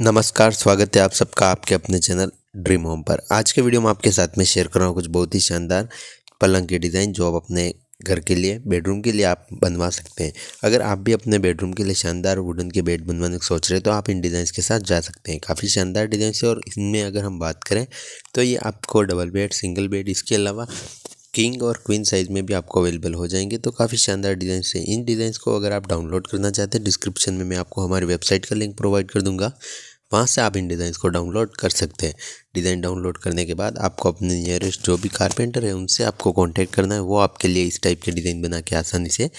नमस्कार स्वागत है आप सबका आपके अपने चैनल ड्रीम होम पर आज के वीडियो में आपके साथ में शेयर कर रहा हूँ कुछ बहुत ही शानदार पलंग के डिज़ाइन जो आप अपने घर के लिए बेडरूम के लिए आप बनवा सकते हैं अगर आप भी अपने बेडरूम के लिए शानदार वुडन के बेड बनवाने की सोच रहे हैं तो आप इन डिज़ाइन के साथ जा सकते हैं काफ़ी शानदार डिज़ाइन है और इनमें अगर हम बात करें तो ये आपको डबल बेड सिंगल बेड इसके अलावा किंग और क्वीन साइज़ में भी आपको अवेलेबल हो जाएंगे तो काफ़ी शानदार डिज़ाइन है इन डिज़ाइंस को अगर आप डाउनलोड करना चाहते हैं डिस्क्रिप्शन में मैं आपको हमारी वेबसाइट का लिंक प्रोवाइड कर दूंगा वहाँ से आप इन डिज़ाइंस को डाउनलोड कर सकते हैं डिज़ाइन डाउनलोड करने के बाद आपको अपने नियरेस्ट जो भी कारपेंटर है उनसे आपको कॉन्टैक्ट करना है वो आपके लिए इस टाइप के डिज़ाइन बना के आसानी से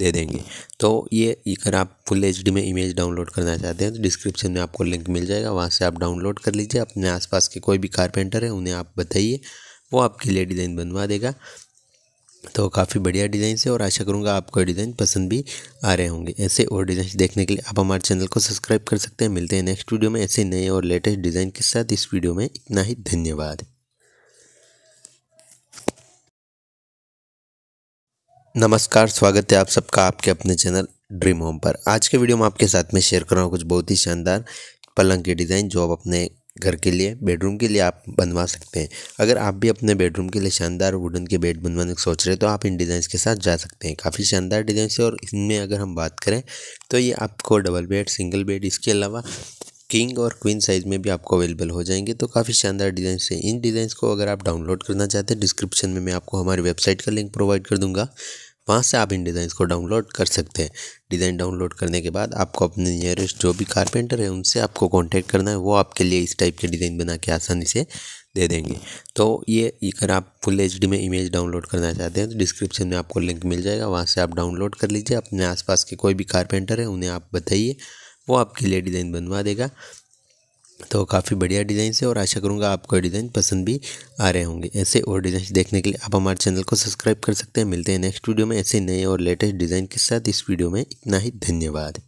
दे देंगे तो ये अगर आप फुल एच में इमेज डाउनलोड करना चाहते हैं तो डिस्क्रिप्शन में आपको लिंक मिल जाएगा वहाँ से आप डाउनलोड कर लीजिए अपने आसपास के कोई भी कारपेंटर है उन्हें आप बताइए वो आपके लिए डिज़ाइन बनवा देगा तो काफ़ी बढ़िया डिज़ाइन से और आशा करूँगा आपको डिज़ाइन पसंद भी आ रहे होंगे ऐसे और डिज़ाइन देखने के लिए आप हमारे चैनल को सब्सक्राइब कर सकते हैं मिलते हैं नेक्स्ट वीडियो में ऐसे नए और लेटेस्ट डिज़ाइन के साथ इस वीडियो में इतना ही धन्यवाद नमस्कार स्वागत है आप सबका आपके अपने चैनल ड्रीम होम पर आज के वीडियो में आपके साथ में शेयर कर रहा हूँ कुछ बहुत ही शानदार पलंग के डिज़ाइन जो आप अपने घर के लिए बेडरूम के लिए आप बनवा सकते हैं अगर आप भी अपने बेडरूम के लिए शानदार वुडन के बेड बनवाने सोच रहे हैं तो आप इन डिज़ाइंस के साथ जा सकते हैं काफ़ी शानदार डिज़ाइन है और इनमें अगर हम बात करें तो ये आपको डबल बेड सिंगल बेड इसके अलावा किंग और क्वीन साइज़ में भी आपको अवेलेबल हो जाएंगे तो काफ़ी शानदार डिज़ाइन है इन डिज़ाइन को अगर आप डाउनलोड करना चाहते हैं डिस्क्रिप्शन में मैं आपको हमारी वेबसाइट का लिंक प्रोवाइड कर दूँगा वहाँ से आप इन डिज़ाइन को डाउनलोड कर सकते हैं डिज़ाइन डाउनलोड करने के बाद आपको अपने नियरेस्ट जो भी कारपेंटर है उनसे आपको कांटेक्ट करना है वो आपके लिए इस टाइप के डिज़ाइन बना के आसानी से दे देंगे तो ये अगर आप फुल एच में इमेज डाउनलोड करना चाहते हैं तो डिस्क्रिप्शन में आपको लिंक मिल जाएगा वहाँ से आप डाउनलोड कर लीजिए अपने आसपास के कोई भी कारपेंटर है उन्हें आप बताइए वो आपके लिए डिज़ाइन बनवा देगा तो काफ़ी बढ़िया डिज़ाइन से और आशा करूँगा आपको डिज़ाइन पसंद भी आ रहे होंगे ऐसे और डिज़ाइन देखने के लिए आप हमारे चैनल को सब्सक्राइब कर सकते हैं मिलते हैं नेक्स्ट वीडियो में ऐसे नए और लेटेस्ट डिज़ाइन के साथ इस वीडियो में इतना ही धन्यवाद